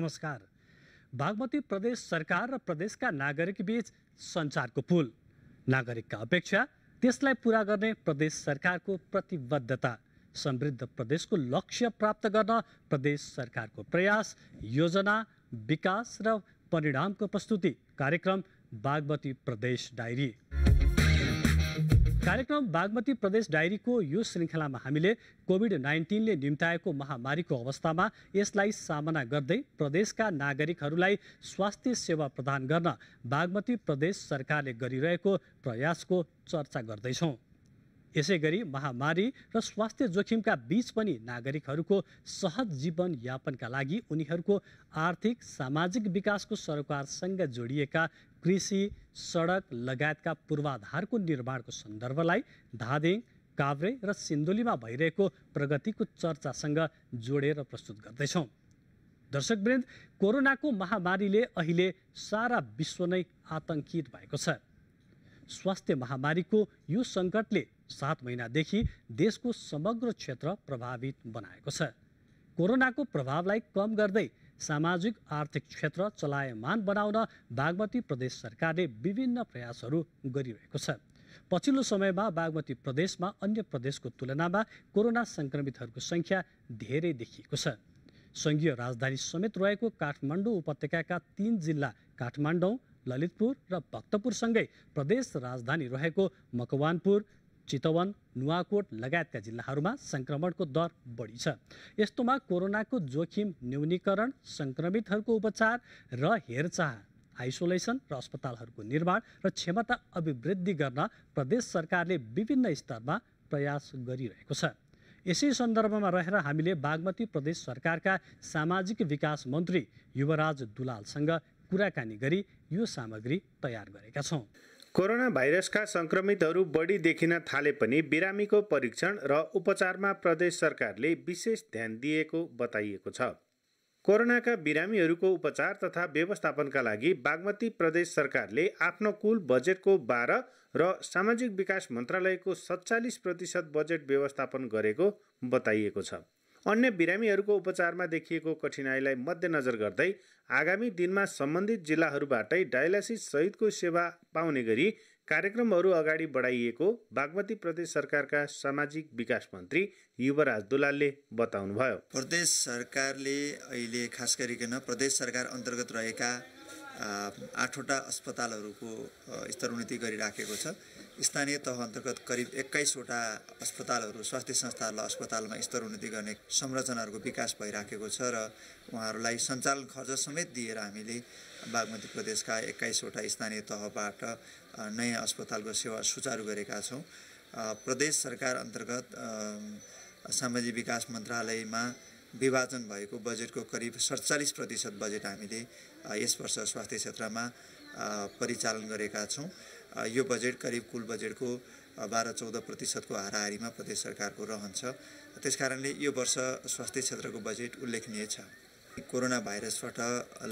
नमस्कार बागमती प्रदेश सरकार र प्रदेशका नागरिकबीच सञ्चारको पुल नागरिकका अपेक्षा त्यसलाई पुरा गर्ने प्रदेश सरकारको प्रतिबद्धता समृद्ध प्रदेशको लक्ष्य प्राप्त गर्न प्रदेश सरकारको प्रयास योजना विकास र परिणामको प्रस्तुति कार्यक्रम बागमती प्रदेश डायरी कार्यक्रम बागमती प्रदेश डायरीको यो श्रृङ्खलामा हामीले कोभिड नाइन्टिनले निम्ताएको महामारीको अवस्थामा यसलाई सामना गर्दै प्रदेशका नागरिकहरूलाई स्वास्थ्य सेवा प्रदान गर्न बागमती प्रदेश सरकारले गरिरहेको प्रयासको चर्चा गर्दैछौँ यसै गरी महामारी र स्वास्थ्य जोखिमका बीच पनि नागरिकहरूको सहज जीवनयापनका लागि उनीहरूको आर्थिक सामाजिक विकासको सरकारसँग जोडिएका कृषि सडक लगायतका पूर्वाधारको निर्माणको सन्दर्भलाई धादिङ काभ्रे र सिन्धुलीमा भइरहेको प्रगतिको चर्चासँग जोडेर प्रस्तुत गर्दैछौँ दर्शकवृन्द कोरोनाको महामारीले अहिले सारा विश्व नै आतङ्कित भएको छ स्वास्थ्य महामारीको यो सङ्कटले सात महिनादेखि देशको समग्र क्षेत्र प्रभावित बनाएको छ कोरोनाको प्रभावलाई कम गर्दै सामाजिक आर्थिक क्षेत्र चलायमान बनाउन बागमती प्रदेश सरकारले विभिन्न प्रयासहरू गरिरहेको छ पछिल्लो समयमा बागमती प्रदेशमा अन्य प्रदेशको तुलनामा कोरोना सङ्क्रमितहरूको सङ्ख्या धेरै देखिएको छ सङ्घीय राजधानी समेत रहेको काठमाडौँ उपत्यकाका तीन जिल्ला काठमाडौँ ललितपुर र भक्तपुरसँगै प्रदेश राजधानी रहेको मकवानपुर चितवन नुवाकोट लगायतका जिल्लाहरूमा सङ्क्रमणको दर बढी छ यस्तोमा कोरोनाको जोखिम न्यूनीकरण सङ्क्रमितहरूको उपचार र हेरचाह आइसोलेसन र अस्पतालहरूको निर्माण र क्षमता अभिवृद्धि गर्न प्रदेश सरकारले विभिन्न स्तरमा प्रयास गरिरहेको छ यसै सन्दर्भमा रहेर हामीले बागमती प्रदेश सरकारका सामाजिक विकास मन्त्री युवराज दुलालसँग कुराकानी गरी यो सामग्री तयार गरेका छौँ कोरोना भाइरसका सङ्क्रमितहरू बढी देखिन थाले पनि बिरामीको परीक्षण र उपचारमा प्रदेश सरकारले विशेष ध्यान दिएको बताइएको छ कोरोनाका बिरामीहरूको उपचार तथा व्यवस्थापनका लागि बागमती प्रदेश सरकारले आफ्नो कुल बजेटको बाह्र र सामाजिक विकास मन्त्रालयको सत्तालिस प्रतिशत बजेट व्यवस्थापन गरेको बताइएको छ अन्य बिरामीहरूको उपचारमा देखिएको कठिनाईलाई मध्यनजर गर्दै आगामी दिनमा सम्बन्धित जिल्लाहरूबाटै डायलासिस सहितको सेवा पाउने गरी कार्यक्रमहरू अगाडि बढाइएको बागमती प्रदेश सरकारका सामाजिक विकास मन्त्री युवराज दुलालले बताउनुभयो प्रदेश सरकारले अहिले खास गरिकन प्रदेश सरकार अन्तर्गत रहेका आठवटा अस्पतालहरूको स्तरोन्नति गरिराखेको छ स्थानीय तह अन्तर्गत करिब एक्काइसवटा अस्पतालहरू स्वास्थ्य संस्थाहरूलाई अस्पतालमा स्तर उन्नति गर्ने संरचनाहरूको विकास भइराखेको छ र उहाँहरूलाई सञ्चालन खर्च समेत दिएर हामीले बागमती प्रदेशका एक्काइसवटा स्थानीय तहबाट नयाँ अस्पतालको सेवा सुचारू गरेका छौँ प्रदेश सरकार अन्तर्गत सामाजिक विकास मन्त्रालयमा विभाजन भएको बजेटको करिब सडचालिस प्रतिशत बजेट हामीले यस वर्ष स्वास्थ्य क्षेत्रमा परिचालन गरेका छौँ यो बजेट करिब कुल बजेटको बाह्र चौध प्रतिशतको हाराहारीमा प्रदेश सरकारको रहन्छ त्यसकारणले यो वर्ष स्वास्थ्य क्षेत्रको बजेट उल्लेखनीय छ कोरोना भाइरसबाट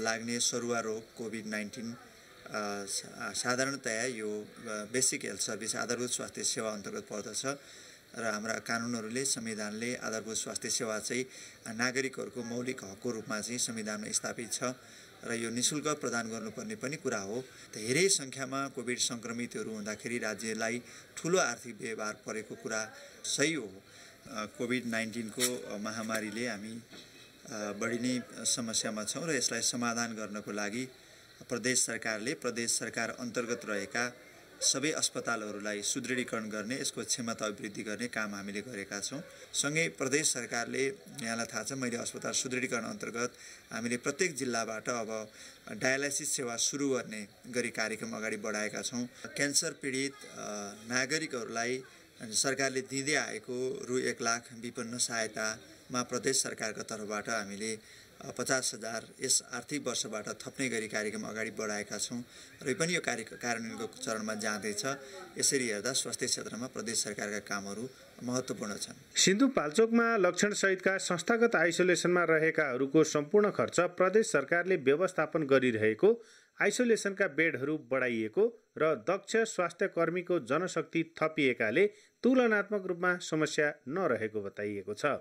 लाग्ने सरुवा रोग कोभिड नाइन्टिन साधारणतया यो बेसिक हेल्थ सर्भिस आधारभूत स्वास्थ्य सेवा अन्तर्गत पर्दछ र हाम्रा कानुनहरूले संविधानले आधारभूत स्वास्थ्य सेवा चाहिँ नागरिकहरूको मौलिक हकको रूपमा चाहिँ संविधानमा स्थापित छ र यो निशुल्क प्रदान गर्नुपर्ने पनि कुरा हो धेरै सङ्ख्यामा कोभिड सङ्क्रमितहरू हुँदाखेरि राज्यलाई ठुलो आर्थिक व्यवहार परेको कुरा सही हो कोभिड नाइन्टिनको महामारीले हामी बढी नै समस्यामा छौँ र यसलाई समाधान गर्नको लागि प्रदेश सरकारले प्रदेश सरकार अन्तर्गत रहेका सबै अस्पतालहरूलाई सुदृढीकरण गर्ने यसको क्षमता अभिवृद्धि गर्ने काम हामीले गरेका छौँ सँगै प्रदेश सरकारले यहाँलाई थाहा छ मैले अस्पताल सुदृढीकरण अन्तर्गत हामीले प्रत्येक जिल्लाबाट अब डायलाइसिस सेवा सुरु गर्ने गरी कार्यक्रम अगाडि बढाएका छौँ क्यान्सर पीडित नागरिकहरूलाई सरकारले दिँदै आएको रु एक लाख विपन्न सहायतामा प्रदेश सरकारको तर्फबाट हामीले पचास हजार यस आर्थिक वर्षबाट थप्ने गरी कार्यक्रम अगाडि बढाएका छौँ र यो पनि यो कार्य कार्यान्वयनको चरणमा जाँदैछ यसरी हेर्दा स्वास्थ्य क्षेत्रमा प्रदेश सरकारका कामहरू महत्त्वपूर्ण छन् सिन्धुपाल्चोकमा लक्षणसहितका संस्थागत आइसोलेसनमा रहेकाहरूको सम्पूर्ण खर्च प्रदेश सरकारले व्यवस्थापन गरिरहेको आइसोलेसनका बेडहरू बढाइएको र दक्ष स्वास्थ्य कर्मीको जनशक्ति थपिएकाले तुलनात्मक रूपमा समस्या नरहेको बताइएको छ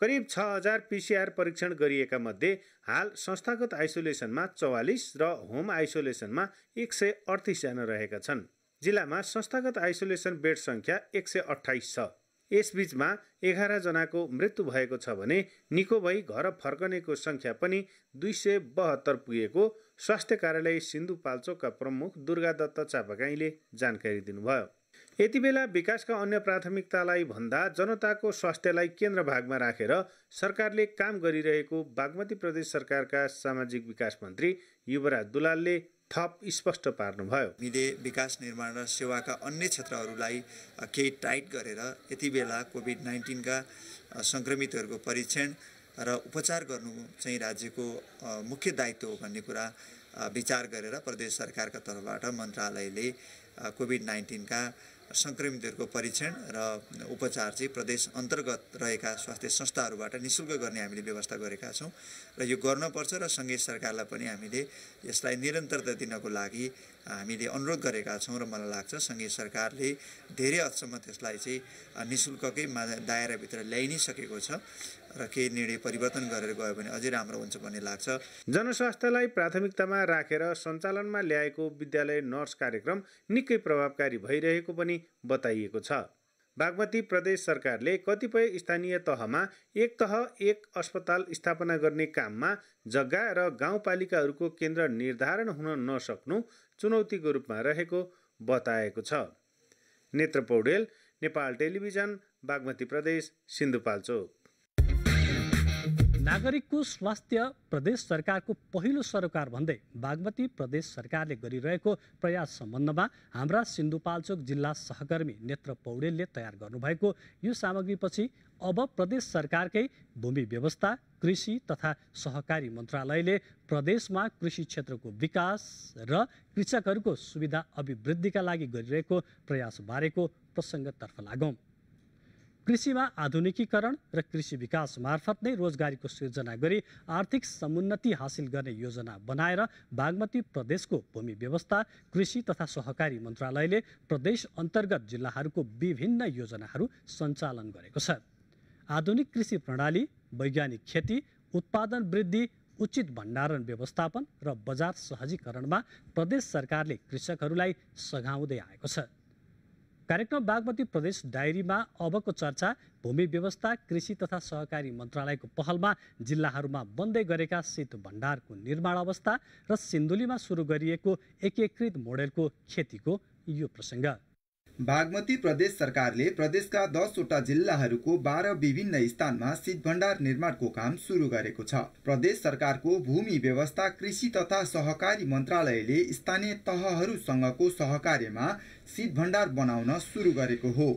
करिब छ हजार पिसिआर परीक्षण गरिएका मध्ये हाल संस्थागत आइसोलेसनमा चौवालिस र होम आइसोलेसनमा एक सय अडतिसजना रहेका छन् जिल्लामा संस्थागत आइसोलेसन बेड सङ्ख्या एक सय अठाइस छ यसबीचमा एघारजनाको मृत्यु भएको छ भने निको भई घर फर्कनेको सङ्ख्या पनि दुई सय बहत्तर पुगेको स्वास्थ्य कार्यालय सिन्धुपाल्चोकका प्रमुख दुर्गादत्त चापाकाईले जानकारी दिनुभयो यति बेला विकासका अन्य प्राथमिकतालाई भन्दा जनताको स्वास्थ्यलाई केन्द्र भागमा राखेर सरकारले काम गरिरहेको बागमती प्रदेश सरकारका सामाजिक विकास मन्त्री युवराज दुलालले थप स्पष्ट पार्नुभयो हामीले विकास निर्माण र सेवाका अन्य क्षेत्रहरूलाई केही टाइट गरेर यति बेला कोभिड नाइन्टिनका सङ्क्रमितहरूको परीक्षण र उपचार गर्नु चाहिँ राज्यको मुख्य दायित्व हो भन्ने कुरा विचार गरेर प्रदेश सरकारका तर्फबाट मन्त्रालयले कोभिड नाइन्टिनका सङ्क्रमितहरूको परीक्षण र उपचार चाहिँ प्रदेश अन्तर्गत रहेका स्वास्थ्य संस्थाहरूबाट नि शुल्क गर्ने हामीले व्यवस्था गरेका छौँ र यो गर्नपर्छ र सङ्घीय सरकारलाई पनि हामीले यसलाई निरन्तरता दिनको लागि हामीले अनुरोध गरेका छौँ र मलाई लाग्छ सङ्घीय सरकारले धेरै हदसम्म त्यसलाई चाहिँ निशुल्ककै मा दायराभित्र ल्याइ नै सकेको छ र केही निर्णय परिवर्तन गरेर गयो भने अझै राम्रो हुन्छ भन्ने लाग्छ जनस्वास्थ्यलाई प्राथमिकतामा राखेर सञ्चालनमा ल्याएको विद्यालय नर्स कार्यक्रम निकै प्रभावकारी भइरहेको पनि बताइएको छ बागमती प्रदेश सरकारले कतिपय स्थानीय तहमा एक तह एक अस्पताल स्थापना गर्ने काममा जग्गा र गाउँपालिकाहरूको केन्द्र निर्धारण हुन नसक्नु चुनौतीको रूपमा रहेको बताएको छ नेत्र पौडेल नेपाल टेलिभिजन बागमती प्रदेश सिन्धुपाल्चोक नागरिकको स्वास्थ्य प्रदेश सरकारको पहिलो सरोकार भन्दै बागमती प्रदेश सरकारले गरिरहेको प्रयास सम्बन्धमा हाम्रा सिन्धुपाल्चोक जिल्ला सहकर्मी नेत्र पौडेलले तयार गर्नुभएको यो सामग्रीपछि अब प्रदेश सरकारकै भूमि व्यवस्था कृषि तथा सहकारी मन्त्रालयले प्रदेशमा कृषि क्षेत्रको विकास र कृषकहरूको सुविधा अभिवृद्धिका लागि गरिरहेको प्रयासबारेको प्रसङ्गतर्फ लागौँ कृषिमा आधुनिकीकरण र कृषि विकास मार्फत नै रोजगारीको सिर्जना गरी आर्थिक समुन्नति हासिल गर्ने योजना बनाएर बागमती प्रदेशको भूमि व्यवस्था कृषि तथा सहकारी मन्त्रालयले प्रदेश अन्तर्गत जिल्लाहरूको विभिन्न योजनाहरू सञ्चालन गरेको छ आधुनिक कृषि प्रणाली वैज्ञानिक खेती उत्पादन वृद्धि उचित भण्डारण व्यवस्थापन र बजार सहजीकरणमा प्रदेश सरकारले कृषकहरूलाई सघाउँदै आएको छ कार्यक्रम बागमती प्रदेश डायरीमा अबको चर्चा भूमि व्यवस्था कृषि तथा सहकारी मन्त्रालयको पहलमा जिल्लाहरूमा बन्दै गरेका शीत भण्डारको निर्माण अवस्था र सिन्धुलीमा सुरु गरिएको एकीकृत मोडेलको खेतीको यो प्रसङ्ग बागमती प्रदेश सरकारले प्रदेशका दसवटा जिल्लाहरूको बाह्र विभिन्न स्थानमा शीत भण्डार निर्माणको काम सुरु गरेको छ प्रदेश सरकारको भूमि व्यवस्था कृषि तथा सहकारी मन्त्रालयले स्थानीय तहहरूसँगको सहकार्यमा शीत भण्डार बनाउन सुरु गरेको हो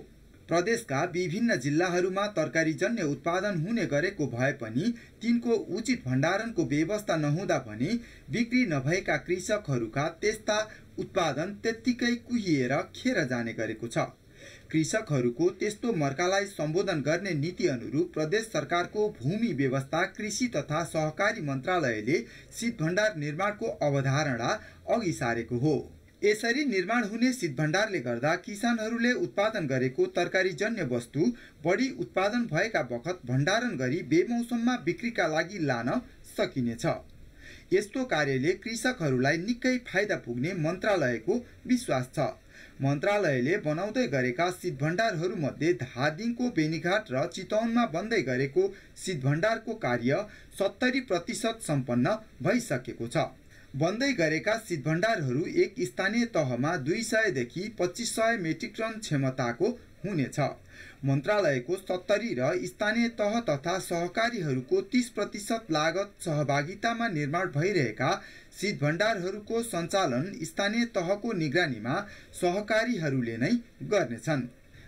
प्रदेशका विभिन्न जिल्लाहरूमा तरकारीजन्य उत्पादन हुने गरेको भए पनि तिनको उचित भण्डारणको व्यवस्था नहुँदा पनि बिक्री नभएका कृषकहरूका त्यस्ता उत्पादन त्यत्तिकै कुहिएर खेर जाने गरेको छ कृषकहरूको त्यस्तो मर्कालाई सम्बोधन गर्ने नीति अनुरूप प्रदेश सरकारको भूमि व्यवस्था कृषि तथा सहकारी मन्त्रालयले शीत भण्डार निर्माणको अवधारणा अघि सारेको हो यसरी निर्माण हुने शीतभण्डारले गर्दा किसानहरूले उत्पादन गरेको तरकारीजन्य वस्तु बढी उत्पादन भएका बखत भण्डारण गरी बेमौसममा बिक्रीका लागि लान सकिनेछ यस्तो कार्यले कृषकहरूलाई निकै फाइदा पुग्ने मन्त्रालयको विश्वास छ मन्त्रालयले बनाउँदै गरेका शीतभण्डारहरूमध्ये धादिङको बेनीघाट र चितौनमा बन्दै गरेको शीतभण्डारको कार्य सत्तरी प्रतिशत सम्पन्न भइसकेको छ बन्दै गरेका शीतभण्डारहरू एक स्थानीय तहमा दुई सयदेखि पच्चिस सय मेट्रिक टन क्षमताको हुनेछ मन्त्रालयको सत्तरी र स्थानीय तह तथा सहकारीहरूको तिस प्रतिशत लागत सहभागितामा निर्माण भइरहेका भण्डारहरूको सञ्चालन स्थानीय तहको निगरानीमा सहकारीहरूले नै गर्नेछन्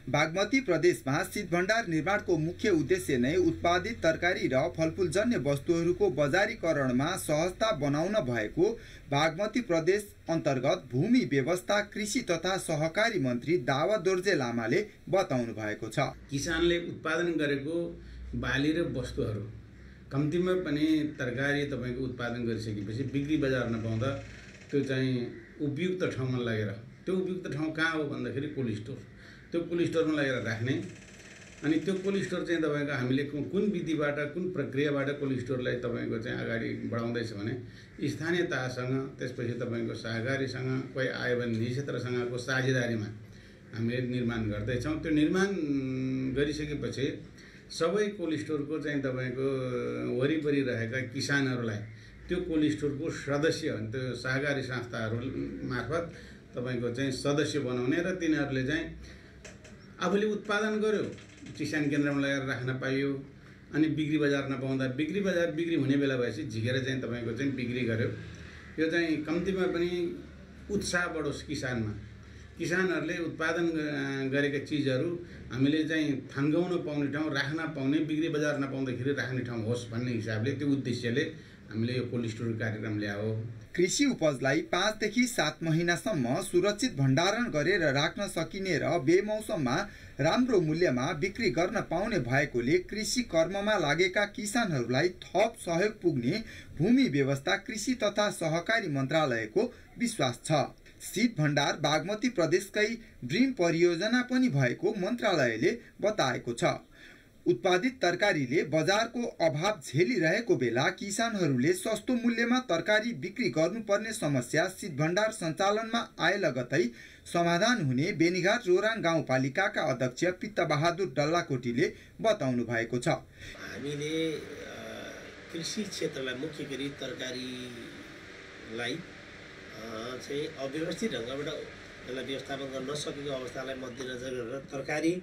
बागमती प्रदेशमा शीत भण्डार निर्माणको मुख्य उद्देश्य नै उत्पादित तरकारी र फलफुलजन्य वस्तुहरूको बजारीकरणमा सहजता बनाउन भएको बागमती प्रदेश अन्तर्गत भूमि व्यवस्था कृषि तथा सहकारी मन्त्री दावा दोर्जे लामाले बताउनु भएको छ किसानले उत्पादन गरेको बाली र वस्तुहरू कम्तीमा पनि तरकारी तपाईँको उत्पादन गरिसकेपछि बिक्री बजार नपाउँदा त्यो चाहिँ उपयुक्त ठाउँमा लगेर त्यो उपयुक्त ठाउँ कहाँ हो भन्दाखेरि कोल्ड स्टोर त्यो स्टोरमा लगेर राख्ने अनि त्यो कोल्ड स्टोर चाहिँ तपाईँको हामीले कुन विधिबाट कुन प्रक्रियाबाट कोल्ड स्टोरलाई तपाईँको चाहिँ अगाडि बढाउँदैछ भने स्थानीय तहसँग त्यसपछि तपाईँको सहकारीसँग कोही आयो भने निजी क्षेत्रसँगको साझेदारीमा हामीले निर्माण गर्दैछौँ त्यो निर्माण गरिसकेपछि सबै कोल्ड स्टोरको चाहिँ तपाईँको वरिपरि रहेका किसानहरूलाई त्यो कोल्ड स्टोरको सदस्य त्यो सहकारी संस्थाहरू मार्फत तपाईँको चाहिँ सदस्य बनाउने र तिनीहरूले चाहिँ आफूले उत्पादन गर्यो किसान केन्द्रमा लगाएर राख्न पाइयो अनि बिक्री बजार नपाउँदा बिक्री बजार बिक्री हुने बेला भएपछि झिकेर चाहिँ तपाईँको चाहिँ बिक्री गर्यो यो चाहिँ कम्तीमा पनि उत्साह बढोस् किसानमा किसानहरूले उत्पादन गरेका चिजहरू हामीले चाहिँ थन्काउन पाउने ठाउँ राख्न पाउने बिक्री बजार नपाउँदाखेरि राख्ने ठाउँ होस् भन्ने हिसाबले त्यो उद्देश्यले हामीले यो कोल्ड स्टोरेज कार्यक्रम ल्यायो कृषि उपजलाई पाँचदेखि सात महिनासम्म सुरक्षित भण्डारण गरेर राख्न सकिने र बेमौसममा राम्रो मूल्यमा बिक्री गर्न पाउने भएकोले कृषि कर्ममा लागेका किसानहरूलाई थप सहयोग पुग्ने भूमि व्यवस्था कृषि तथा सहकारी मन्त्रालयको विश्वास छ शीत भण्डार बागमती प्रदेशकै ड्रिम परियोजना पनि भएको मन्त्रालयले बताएको छ उत्पादित तरकारीले बजारको अभाव झेलिरहेको बेला किसानहरूले सस्तो मूल्यमा तरकारी बिक्री गर्नुपर्ने समस्या शीत भण्डार सञ्चालनमा आए लगतै समाधान हुने बेनीघाट रोराङ गाउँपालिकाका अध्यक्ष पित्तबहादुर डल्लाकोटीले बताउनु भएको छ हामीले कृषि क्षेत्रलाई मुख्य गरी तरकारीलाई चाहिँ अव्यवस्थित ढङ्गबाट यसलाई व्यवस्थापन गर्न नसकेको अवस्थालाई मध्यनजर गरेर तरकारी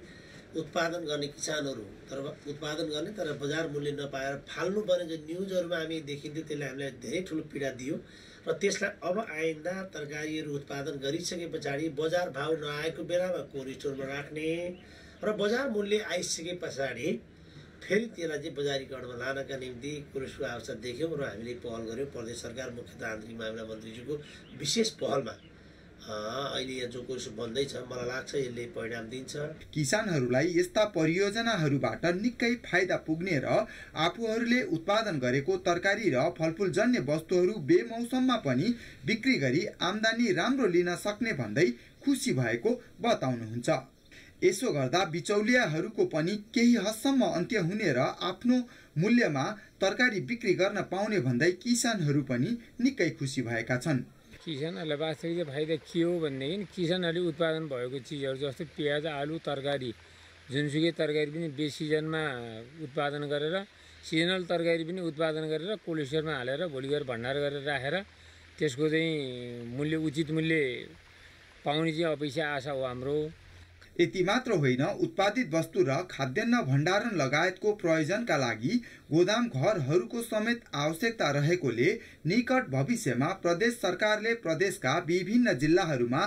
उत्पादन गर्ने किसानहरू तर उत्पादन गर्ने तर बजार मूल्य नपाएर फाल्नुपर्ने जो न्युजहरूमा हामी देखिन्थ्यो त्यसले हामीलाई धेरै ठुलो पीडा दियो र त्यसलाई अब आइन्दा तरकारीहरू उत्पादन गरिसके पछाडि बजार भाव नआएको बेलामा कोल्ड स्टोरमा राख्ने र बजार मूल्य आइसके पछाडि फेरि त्यसलाई चाहिँ बजारीकरणमा लानका निम्ति कुरो आवश्यकता देख्यौँ र हामीले पहल गऱ्यौँ प्रदेश सरकार मुख्य तान्त्रिक मामिला मन्त्रीज्यूको विशेष पहलमा अहिले यहाँ जो मलाई लाग्छ यसले परिणाम दिन्छ किसानहरूलाई यस्ता परियोजनाहरूबाट निकै फाइदा पुग्ने र आफूहरूले उत्पादन गरेको तरकारी र फलफुल जन्य वस्तुहरू बेमौसममा पनि बिक्री गरी आम्दानी राम्रो लिन सक्ने भन्दै खुसी भएको बताउनुहुन्छ यसो गर्दा बिचौलियाहरूको पनि केही हदसम्म अन्त्य हुने र आफ्नो मूल्यमा तरकारी बिक्री गर्न पाउने भन्दै किसानहरू पनि निकै खुसी भएका छन् किसानहरूलाई वास्तविक फाइदा के हो भनेदेखि किसानहरूले उत्पादन भएको चिजहरू जस्तो प्याज आलु तरकारी जुनसुकै तरकारी पनि बेस सिजनमा उत्पादन गरेर सिजनल तरकारी पनि उत्पादन गरेर कोल्ड हालेर भोलि गएर भण्डार गरेर राखेर त्यसको चाहिँ मूल्य उचित मूल्य पाउने चाहिँ अपेक्षा आशा हो हाम्रो यति मात्र होइन उत्पादित वस्तु र खाद्यान्न भण्डारण लगायतको प्रयोजनका लागि गोदाम घरहरूको समेत आवश्यकता रहेकोले निकट भविष्यमा प्रदेश सरकारले प्रदेशका विभिन्न जिल्लाहरूमा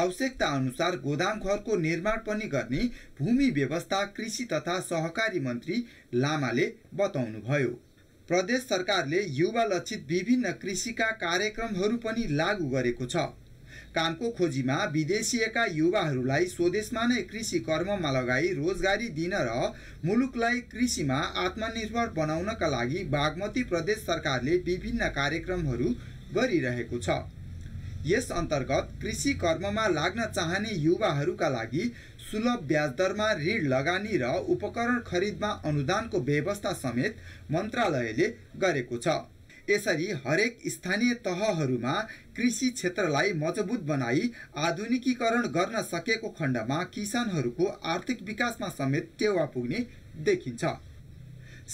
आवश्यकता अनुसार गोदाम घरको निर्माण पनि गर्ने भूमि व्यवस्था कृषि तथा सहकारी मन्त्री लामाले बताउनुभयो प्रदेश सरकारले युवा लक्षित विभिन्न कृषिका कार्यक्रमहरू पनि लागू गरेको छ कामको खोजीमा विदेशिएका युवाहरूलाई स्वदेशमा नै कृषि कर्ममा लगाई रोजगारी दिन र मुलुकलाई कृषिमा आत्मनिर्भर बनाउनका लागि बागमती प्रदेश सरकारले विभिन्न कार्यक्रमहरू गरिरहेको छ यस अन्तर्गत कृषि कर्ममा लाग्न चाहने युवाहरूका लागि सुलभ ब्याजदरमा ऋण लगानी र उपकरण खरिदमा अनुदानको व्यवस्था समेत मन्त्रालयले गरेको छ यसरी हरेक स्थानीय तहहरूमा कृषि क्षेत्रलाई मजबुत बनाई आधुनिकीकरण गर्न सकेको खण्डमा किसानहरूको आर्थिक विकासमा समेत टेवा पुग्ने देखिन्छ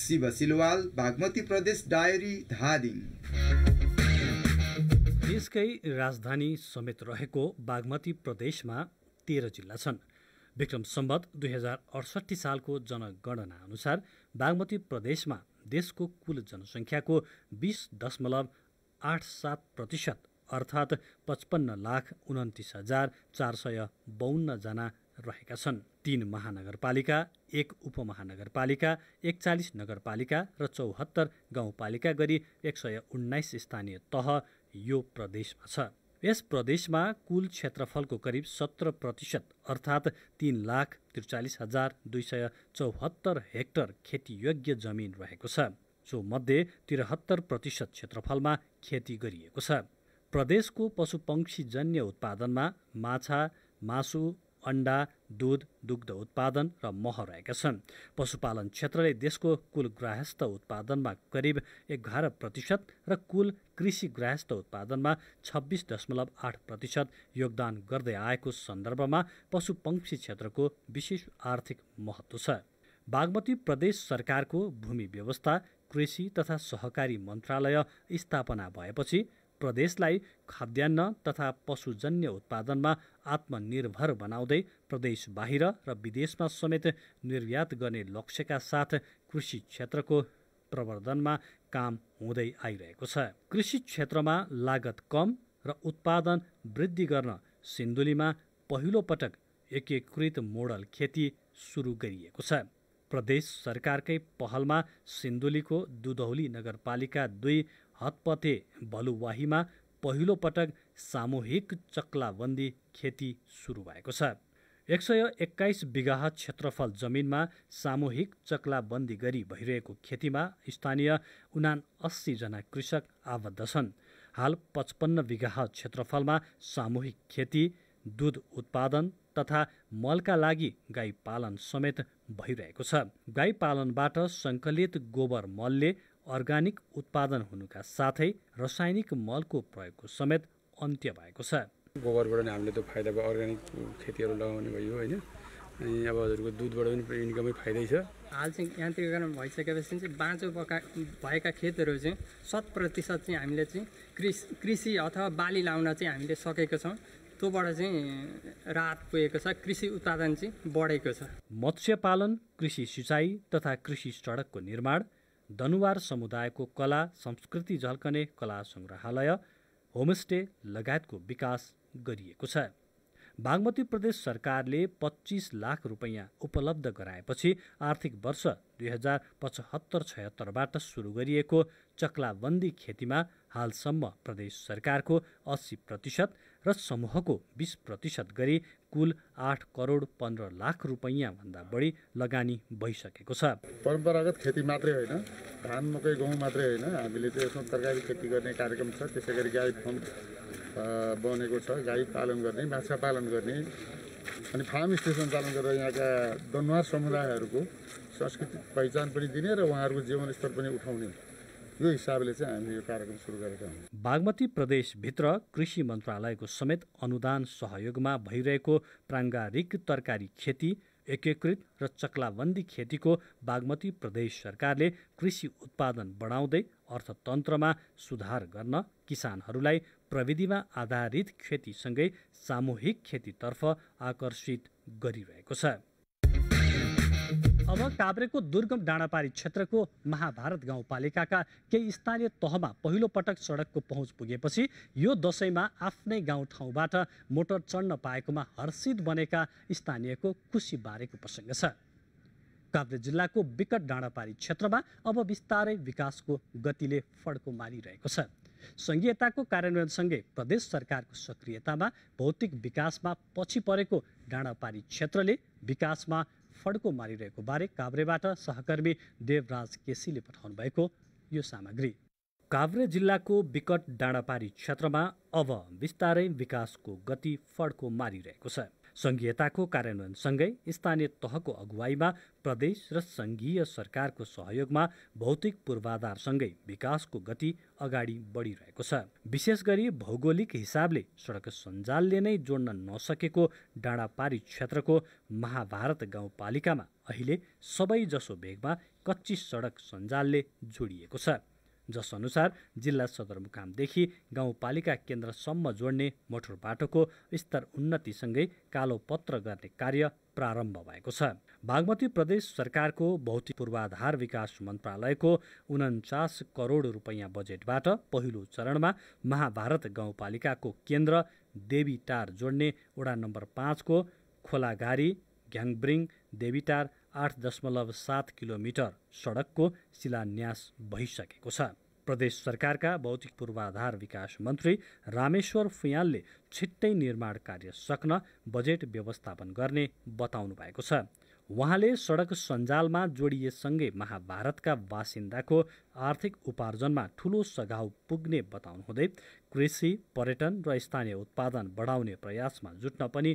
शिव सिलवाल बागमती प्रदेश डायरी धादिङ देशकै राजधानी समेत रहेको बागमती प्रदेशमा तेह्र जिल्ला छन् विक्रम सम्बत दुई हजार अडसट्ठी सालको जनगणना अनुसार बागमती प्रदेशमा देशको कुल जनसङ्ख्याको बिस दशमलव आठ सात प्रतिशत अर्थात् पचपन्न लाख उन्तिस हजार चार सय बाहन्नजना रहेका छन् तीन महानगरपालिका एक उपमहानगरपालिका एकचालिस नगरपालिका र चौहत्तर गाउँपालिका गरी एक सय उन्नाइस स्थानीय तह यो प्रदेशमा छ यस प्रदेशमा कुल क्षेत्रफलको करिब सत्र प्रतिशत अर्थात् तिन लाख त्रिचालिस हजार दुई सय चौहत्तर हेक्टर खेतीयोग्य जमिन रहेको छ जो मध्ये त्रिहत्तर प्रतिशत क्षेत्रफलमा खेती गरिएको छ प्रदेशको पशुपक्षीजन्य उत्पादनमा माछा मासु अन्डा दुध दुग्ध उत्पादन र मह रहेका छन् पशुपालन क्षेत्रले देशको कुल ग्राहस्थ उत्पादनमा करिब एघार प्रतिशत र कुल कृषि ग्राहस्थ उत्पादनमा छब्बिस दशमलव आठ प्रतिशत योगदान गर्दै आएको सन्दर्भमा पशु पशुपक्षी क्षेत्रको विशेष आर्थिक महत्त्व छ बागमती प्रदेश सरकारको भूमि व्यवस्था कृषि तथा सहकारी मन्त्रालय स्थापना भएपछि प्रदेशलाई खाद्यान्न तथा पशुजन्य उत्पादनमा आत्मनिर्भर बनाउँदै प्रदेश बाहिर र विदेशमा समेत निर्यात गर्ने लक्ष्यका साथ कृषि क्षेत्रको प्रवर्धनमा काम हुँदै आइरहेको छ कृषि क्षेत्रमा लागत कम र उत्पादन वृद्धि गर्न सिन्धुलीमा पहिलो पटक एकीकृत मोडल खेती सुरु गरिएको छ प्रदेश सरकारकै पहलमा सिन्धुलीको दुधौली नगरपालिका दुई हतपथे बलुवाहीमा पहिलोपटक सामूहिक चक्लाबन्दी खेती सुरु भएको छ एक सय एक्काइस विघाह क्षेत्रफल जमिनमा सामूहिक चक्लाबन्दी गरी भइरहेको खेतीमा स्थानीय उना अस्सीजना कृषक आबद्ध छन् हाल पचपन्न विघाह क्षेत्रफलमा सामूहिक खेती दुध उत्पादन तथा मलका लागि गाई पालन समेत भइरहेको छ गाई पालनबाट सङ्कलित गोबर मलले अर्ग्यानिक उत्पादन हुनुका साथै रासायनिक मलको प्रयोगको समेत अन्त्य भएको छ गोबरबाट नै हामीले त्यो फाइदा भयो अर्ग्यानिक खेतीहरू लगाउने भयो होइन अनि अब हजुरको दुधबाट पनि इन्कमै फाइदै छ हाल चाहिँ यान्त्रिकरण भइसकेपछि चाहिँ बाँचो पका भएका खेतहरू चाहिँ शत प्रतिशत चाहिँ हामीले चाहिँ कृषि कृषि अथवा बाली लाउन चाहिँ हामीले सकेको छौँ त्योबाट चाहिँ राहत पुगेको छ कृषि उत्पादन चाहिँ बढेको छ मत्स्य पालन कृषि सिँचाइ तथा कृषि सडकको निर्माण दनुवार समुदायको कला संस्कृति झल्कने कला सङ्ग्रहालय होमस्टे लगायतको विकास गरिएको छ बागमती प्रदेश सरकारले पच्चिस लाख रुपैयाँ उपलब्ध गराएपछि आर्थिक वर्ष दुई हजार पचहत्तर छयत्तरबाट सुरु गरिएको चक्लाबन्दी खेतीमा हालसम्म प्रदेश सरकारको अस्सी प्रतिशत र समूहको बिस प्रतिशत गरी कुल आठ करोड पन्ध्र लाख रुपैयाँभन्दा बढी लगानी भइसकेको छ परम्परागत खेती मात्रै होइन धान मकै गहुँ मात्रै होइन हामीले चाहिँ यसमा तरकारी खेती गर्ने कार्यक्रम छ त्यसै गरी गाई फार्म बनेको छ गाई पालन गर्ने माछा पालन गर्ने अनि फार्म स्टेसन पालन गरेर यहाँका दनुवार समुदायहरूको सांस्कृतिक पहिचान पनि दिने र उहाँहरूको जीवनस्तर पनि उठाउने यो हिसाबले चाहिँ हामीले यो कार्यक्रम सुरु गरेका हौँ बागमती प्रदेशभित्र कृषि मन्त्रालयको समेत अनुदान सहयोगमा भइरहेको प्राङ्गारिक तरकारी खेती एकीकृत र चक्लाबन्दी खेतीको बागमती प्रदेश सरकारले कृषि उत्पादन बढाउँदै अर्थतन्त्रमा सुधार गर्न किसानहरूलाई प्रविधिमा आधारित खेतीसँगै सामूहिक खेतीतर्फ आकर्षित गरिरहेको छ अब काभ्रेको दुर्गम डाँडापारी क्षेत्रको महाभारत गाउँपालिकाका केही स्थानीय तहमा पहिलो पटक सडकको पहुँच पुगेपछि यो दसैँमा आफ्नै गाउँठाउँबाट मोटर चढ्न पाएकोमा हर्षित बनेका स्थानीयको खुसी बारेको प्रसङ्ग छ काभ्रे जिल्लाको विकट डाँडापारी क्षेत्रमा अब बिस्तारै विकासको गतिले फड्को मारिरहेको छ सङ्घीयताको कार्यान्वयनसँगै प्रदेश सरकारको सक्रियतामा भौतिक विकासमा पछि परेको डाँडापारी क्षेत्रले विकासमा फड्को मारिरहेको बारे काभ्रेबाट सहकर्मी देवराज केसीले पठाउनु भएको यो सामग्री काभ्रे जिल्लाको विकट डाँडापारी क्षेत्रमा अब बिस्तारै विकासको गति फड्को मारिरहेको छ सङ्घीयताको कार्यान्वयनसँगै स्थानीय तहको अगुवाईमा प्रदेश र सङ्घीय सरकारको सहयोगमा भौतिक पूर्वाधारसँगै विकासको गति अगाडि बढिरहेको छ विशेष गरी भौगोलिक हिसाबले सडक सञ्जालले नै जोड्न नसकेको डाँडापारी क्षेत्रको महाभारत गाउँपालिकामा अहिले सबैजसो भेगमा कच्ची सडक सञ्जालले जोडिएको छ जसअनुसार जिल्ला सदरमुकामदेखि गाउँपालिका केन्द्रसम्म जोड्ने मोटर बाटोको स्तर उन्नतिसँगै कालो पत्र गर्ने कार्य प्रारम्भ भएको छ बागमती प्रदेश सरकारको भौतिक पूर्वाधार विकास मन्त्रालयको उन्चास करोड रुपैयाँ बजेटबाट पहिलो चरणमा महाभारत गाउँपालिकाको केन्द्र देवीटार जोड्ने वडा नम्बर पाँचको खोलाघारी घ्याङब्रिङ देवीटार आठ दशमलव सात किलोमिटर सडकको शिलान्यास भइसकेको छ प्रदेश सरकारका भौतिक पूर्वाधार विकास मन्त्री रामेश्वर फुयालले छिट्टै निर्माण कार्य सक्न बजेट व्यवस्थापन गर्ने बताउनु भएको छ उहाँले सडक सञ्जालमा जोडिएसँगै महाभारतका बासिन्दाको आर्थिक उपार्जनमा ठूलो सघाउ पुग्ने बताउनुहुँदै कृषि पर्यटन र स्थानीय उत्पादन बढाउने प्रयासमा जुट्न पनि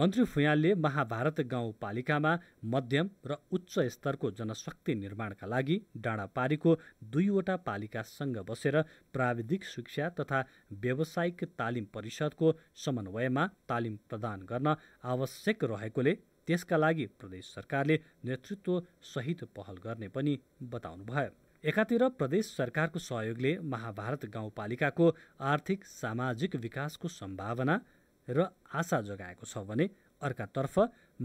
मन्त्री फुयालले महाभारत गाउँपालिकामा मध्यम र उच्च स्तरको जनशक्ति निर्माणका लागि डाँडापारीको दुईवटा पालिकासँग बसेर प्राविधिक शिक्षा तथा व्यावसायिक तालिम परिषदको समन्वयमा तालिम प्रदान गर्न आवश्यक रहेकोले त्यसका लागि प्रदेश सरकारले नेतृत्व सहित पहल गर्ने पनि बताउनुभयो एकातिर प्रदेश सरकारको सहयोगले महाभारत गाउँपालिकाको आर्थिक सामाजिक विकासको सम्भावना र आशा जगाएको छ भने अर्कातर्फ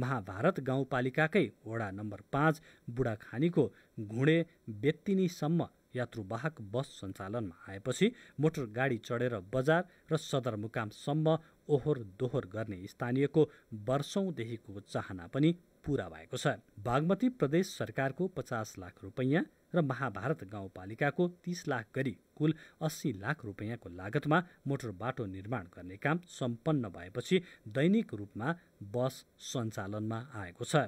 महाभारत गाउँपालिकाकै वडा नम्बर पाँच बुढाखानीको घुँडे बेत्तिनीसम्म यात्रुवाहक बस सञ्चालनमा आएपछि मोटर गाडी चढेर बजार र सदरमुकामसम्म ओहोर दोहोर गर्ने स्थानीयको वर्षौंदेखिको चाहना पनि पूरा भएको छ बागमती प्रदेश सरकारको पचास लाख रुपैयाँ र महाभारत गाउँपालिकाको तीस लाख गरी कुल अस्सी लाख रुपैयाँको लागतमा मोटर बाटो निर्माण गर्ने काम सम्पन्न भएपछि दैनिक रूपमा बस सञ्चालनमा आएको छ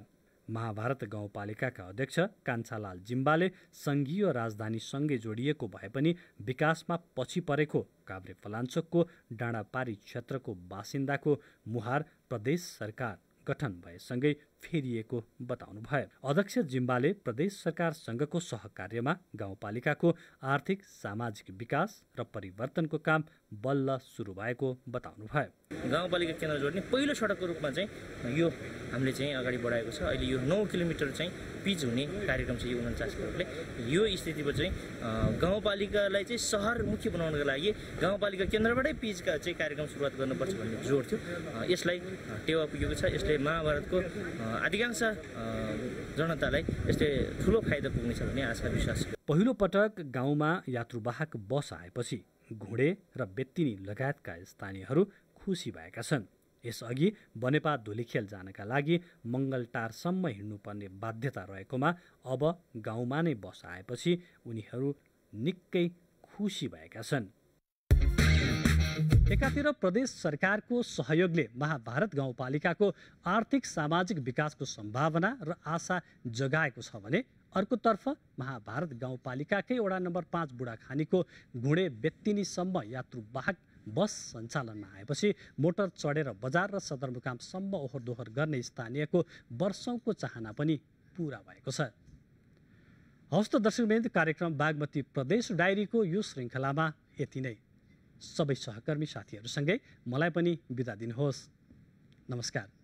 महाभारत गाउँपालिकाका अध्यक्ष कान्छालाल जिम्बाले सङ्घीय राजधानीसँगै जोडिएको भए पनि विकासमा पछि परेको काभ्रे फलाञ्चोकको डाँडापारी क्षेत्रको बासिन्दाको मुहार प्रदेश सरकार गठन भएसँगै फेरिएको बताउनु भयो अध्यक्ष जिम्बाले प्रदेश सरकारसँगको सहकार्यमा गाउँपालिकाको आर्थिक सामाजिक विकास र परिवर्तनको काम बल्ल सुरु भएको बताउनु भयो गाउँपालिका केन्द्र जोड्ने पहिलो सडकको रूपमा चाहिँ यो हामीले चाहिँ अगाडि बढाएको छ अहिले यो नौ किलोमिटर चाहिँ पिच हुने कार्यक्रम छ यो उन्चास करोडले यो स्थितिमा चाहिँ गाउँपालिकालाई चाहिँ सहरमुखी बनाउनको लागि गाउँपालिका केन्द्रबाटै पिचका चाहिँ कार्यक्रम सुरुवात गर्नुपर्छ भन्ने जोड थियो यसलाई टेवा पुगेको छ यसले महाभारतको अधिकांश जनतालाई यस्तै ठुलो फाइदा पुग्नेछ भन्ने आशा विश्वास पहिलो पटक गाउँमा यात्रुवाहक बस आएपछि घोडे र बेत्तिनी लगायतका स्थानीयहरू खुसी भएका छन् यसअघि बनेपा धुलिखेल जानका लागि मङ्गलटारसम्म हिँड्नुपर्ने बाध्यता रहेकोमा अब गाउँमा नै बस आएपछि उनीहरू निकै खुसी भएका छन् एकातिर प्रदेश सरकारको सहयोगले महाभारत गाउँपालिकाको आर्थिक सामाजिक विकासको सम्भावना र आशा जगाएको छ भने अर्कोतर्फ महाभारत गाउँपालिकाकै वडा नम्बर पाँच बुढाखानीको घुँडे बेत्तिनीसम्म यात्रुवाहक बस सञ्चालनमा आएपछि मोटर चढेर बजार र सदरमुकामसम्म ओहोर दोहोर गर्ने स्थानीयको वर्षौँको चाहना पनि पुरा भएको छ हस्त त कार्यक्रम बागमती प्रदेश डायरीको यो श्रृङ्खलामा यति नै सबै सहकर्मी साथीहरूसँगै मलाई पनि बिदा दिनुहोस् नमस्कार